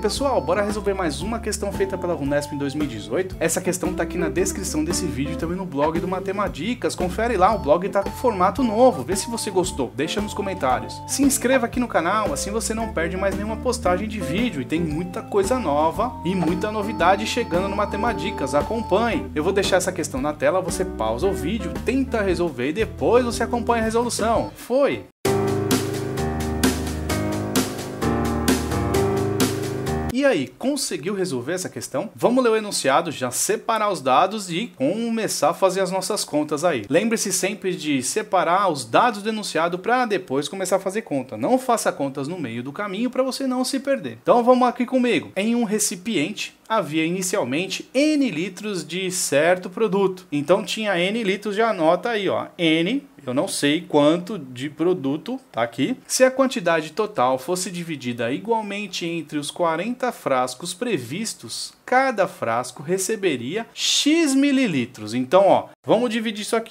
pessoal, bora resolver mais uma questão feita pela Unesp em 2018? Essa questão tá aqui na descrição desse vídeo e também no blog do Matemadicas. Confere lá, o blog tá com formato novo. Vê se você gostou, deixa nos comentários. Se inscreva aqui no canal, assim você não perde mais nenhuma postagem de vídeo e tem muita coisa nova e muita novidade chegando no Matemadicas. Acompanhe. Eu vou deixar essa questão na tela, você pausa o vídeo, tenta resolver e depois você acompanha a resolução. Foi! E aí, conseguiu resolver essa questão? Vamos ler o enunciado, já separar os dados e começar a fazer as nossas contas aí. Lembre-se sempre de separar os dados do enunciado para depois começar a fazer conta. Não faça contas no meio do caminho para você não se perder. Então vamos aqui comigo. Em um recipiente havia inicialmente N litros de certo produto. Então tinha N litros, já anota aí, ó. N, eu não sei quanto de produto, tá aqui. Se a quantidade total fosse dividida igualmente entre os 40 frascos previstos, cada frasco receberia X mililitros. Então, ó, vamos dividir isso aqui.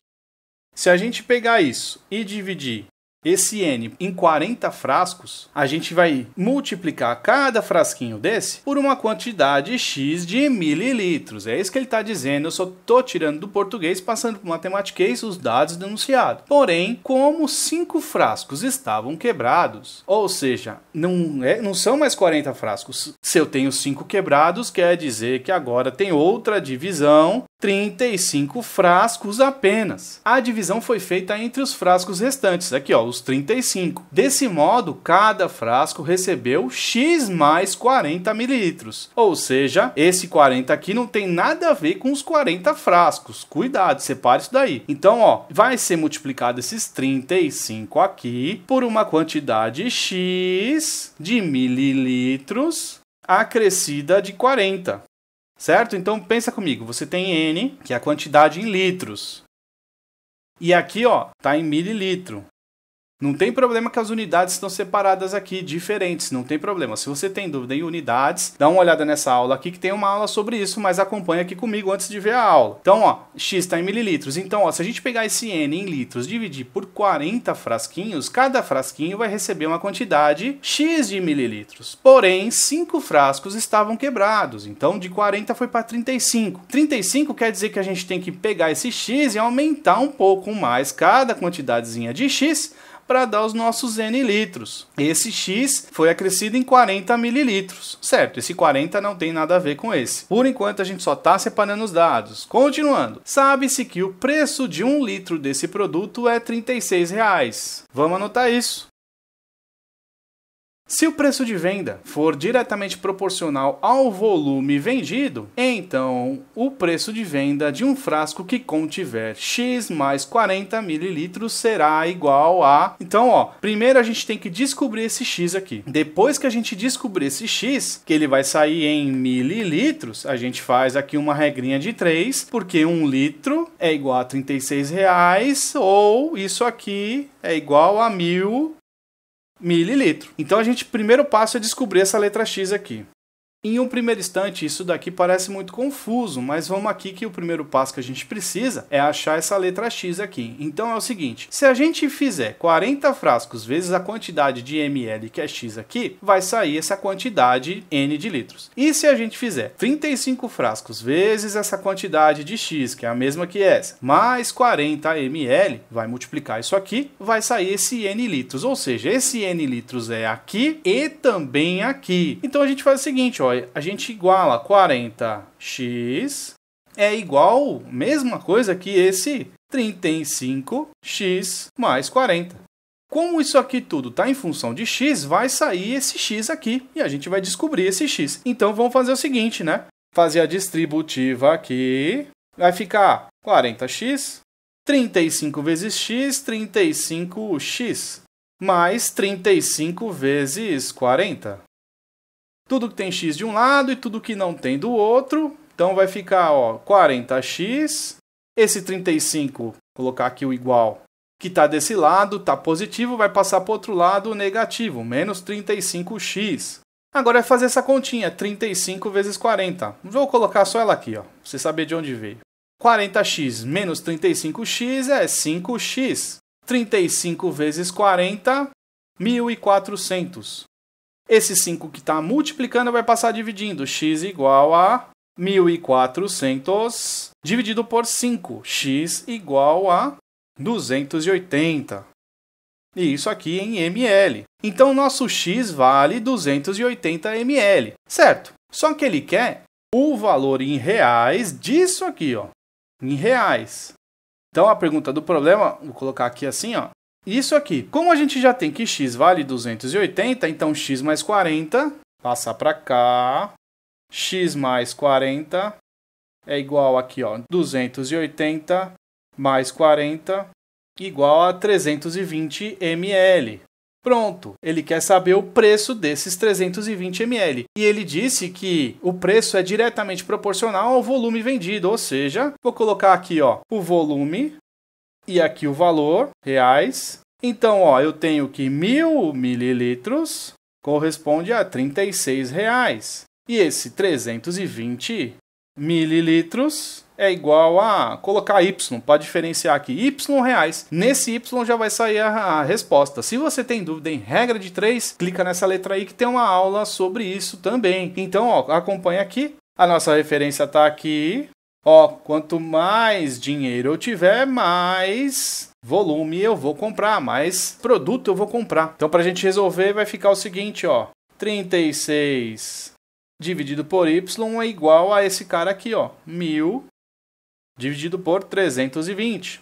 Se a gente pegar isso e dividir esse N em 40 frascos, a gente vai multiplicar cada frasquinho desse por uma quantidade X de mililitros. É isso que ele está dizendo, eu só estou tirando do português, passando para o matematiquês os dados denunciados. Porém, como cinco frascos estavam quebrados, ou seja, não, é, não são mais 40 frascos. Se eu tenho cinco quebrados, quer dizer que agora tem outra divisão 35 frascos apenas. A divisão foi feita entre os frascos restantes, aqui ó, os 35. Desse modo, cada frasco recebeu X mais 40 mililitros. Ou seja, esse 40 aqui não tem nada a ver com os 40 frascos. Cuidado, separe isso daí. Então, ó, vai ser multiplicado esses 35 aqui por uma quantidade X de mililitros acrescida de 40. Certo? Então pensa comigo, você tem N, que é a quantidade em litros. E aqui, ó, tá em mililitro. Não tem problema que as unidades estão separadas aqui, diferentes, não tem problema. Se você tem dúvida em unidades, dá uma olhada nessa aula aqui que tem uma aula sobre isso, mas acompanha aqui comigo antes de ver a aula. Então, ó, x está em mililitros. Então, ó, se a gente pegar esse n em litros, dividir por 40 frasquinhos, cada frasquinho vai receber uma quantidade x de mililitros. Porém, 5 frascos estavam quebrados, então de 40 foi para 35. 35 quer dizer que a gente tem que pegar esse x e aumentar um pouco mais cada quantidadezinha de x para dar os nossos N litros. Esse X foi acrescido em 40 mililitros, certo? Esse 40 não tem nada a ver com esse. Por enquanto, a gente só está separando os dados. Continuando, sabe-se que o preço de um litro desse produto é R$ 36 reais. Vamos anotar isso. Se o preço de venda for diretamente proporcional ao volume vendido, então o preço de venda de um frasco que contiver X mais 40 mililitros será igual a. Então, ó, primeiro a gente tem que descobrir esse X aqui. Depois que a gente descobrir esse X, que ele vai sair em mililitros, a gente faz aqui uma regrinha de 3, porque um litro é igual a 36 reais, ou isso aqui é igual a mil mililitro. Então a gente primeiro passo é descobrir essa letra x aqui. Em um primeiro instante, isso daqui parece muito confuso, mas vamos aqui que o primeiro passo que a gente precisa é achar essa letra x aqui. Então é o seguinte, se a gente fizer 40 frascos vezes a quantidade de ml que é x aqui, vai sair essa quantidade n de litros. E se a gente fizer 35 frascos vezes essa quantidade de x, que é a mesma que essa, mais 40 ml, vai multiplicar isso aqui, vai sair esse n litros, ou seja, esse n litros é aqui e também aqui. Então a gente faz o seguinte, ó, a gente iguala 40x é igual, mesma coisa que esse 35x mais 40. Como isso aqui tudo está em função de x, vai sair esse x aqui e a gente vai descobrir esse x. Então vamos fazer o seguinte, né? Fazer a distributiva aqui, vai ficar 40x, 35 vezes x, 35x, mais 35 vezes 40 tudo que tem x de um lado e tudo que não tem do outro. Então vai ficar ó, 40x. Esse 35, colocar aqui o igual, que está desse lado, está positivo, vai passar para o outro lado negativo, menos 35x. Agora é fazer essa continha, 35 vezes 40. Vou colocar só ela aqui, ó, você saber de onde veio. 40x menos 35x é 5x. 35 vezes 40, 1.400. Esse 5 que está multiplicando vai passar dividindo. x igual a 1.400 dividido por 5. x igual a 280. E isso aqui em ml. Então, nosso x vale 280 ml, certo? Só que ele quer o valor em reais disso aqui, ó, em reais. Então, a pergunta do problema, vou colocar aqui assim, ó, isso aqui. Como a gente já tem que x vale 280, então x mais 40, passar para cá, x mais 40 é igual aqui, ó, 280 mais 40 igual a 320 ml. Pronto, ele quer saber o preço desses 320 ml. E ele disse que o preço é diretamente proporcional ao volume vendido, ou seja, vou colocar aqui, ó, o volume e aqui o valor, reais. Então, ó, eu tenho que mil mililitros corresponde a 36 reais. E esse 320 mililitros é igual a colocar Y para diferenciar aqui Y reais. Nesse Y já vai sair a, resposta. Se você tem dúvida em regra de 3, clica nessa letra aí que tem uma aula sobre isso também. Então, ó, acompanha aqui. A nossa referência está aqui. Ó, quanto mais dinheiro eu tiver, mais volume eu vou comprar, mais produto eu vou comprar. Então, para a gente resolver, vai ficar o seguinte, ó. 36 dividido por Y é igual a esse cara aqui, ó. 1.000 dividido por 320.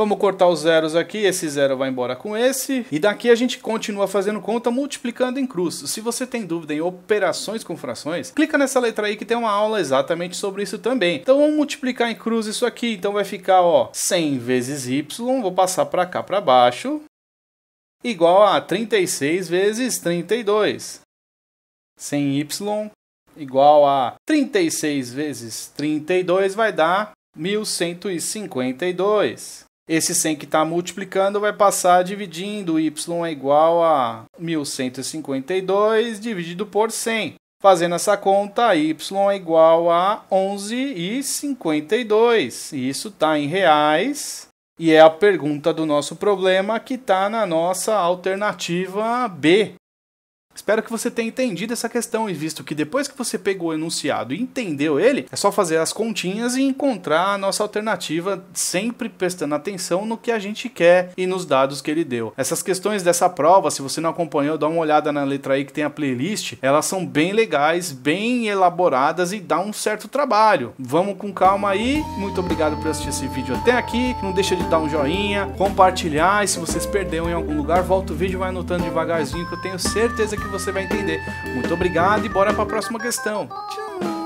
Vamos cortar os zeros aqui, esse zero vai embora com esse. E daqui a gente continua fazendo conta multiplicando em cruz. Se você tem dúvida em operações com frações, clica nessa letra aí que tem uma aula exatamente sobre isso também. Então vamos multiplicar em cruz isso aqui. Então vai ficar ó, 100 vezes y, vou passar para cá para baixo, igual a 36 vezes 32. 100y igual a 36 vezes 32 vai dar 1152. Esse 100 que está multiplicando vai passar dividindo. Y é igual a 1152 dividido por 100. Fazendo essa conta, y é igual a 11,52. Isso está em reais. E é a pergunta do nosso problema que está na nossa alternativa B. Espero que você tenha entendido essa questão e visto que depois que você pegou o enunciado e entendeu ele, é só fazer as continhas e encontrar a nossa alternativa, sempre prestando atenção no que a gente quer e nos dados que ele deu. Essas questões dessa prova, se você não acompanhou, dá uma olhada na letra aí que tem a playlist, elas são bem legais, bem elaboradas e dá um certo trabalho. Vamos com calma aí. Muito obrigado por assistir esse vídeo até aqui. Não deixa de dar um joinha, compartilhar e se vocês perderam em algum lugar, volta o vídeo e vai anotando devagarzinho que eu tenho certeza que você vai entender. Muito obrigado e bora para a próxima questão. Tchau!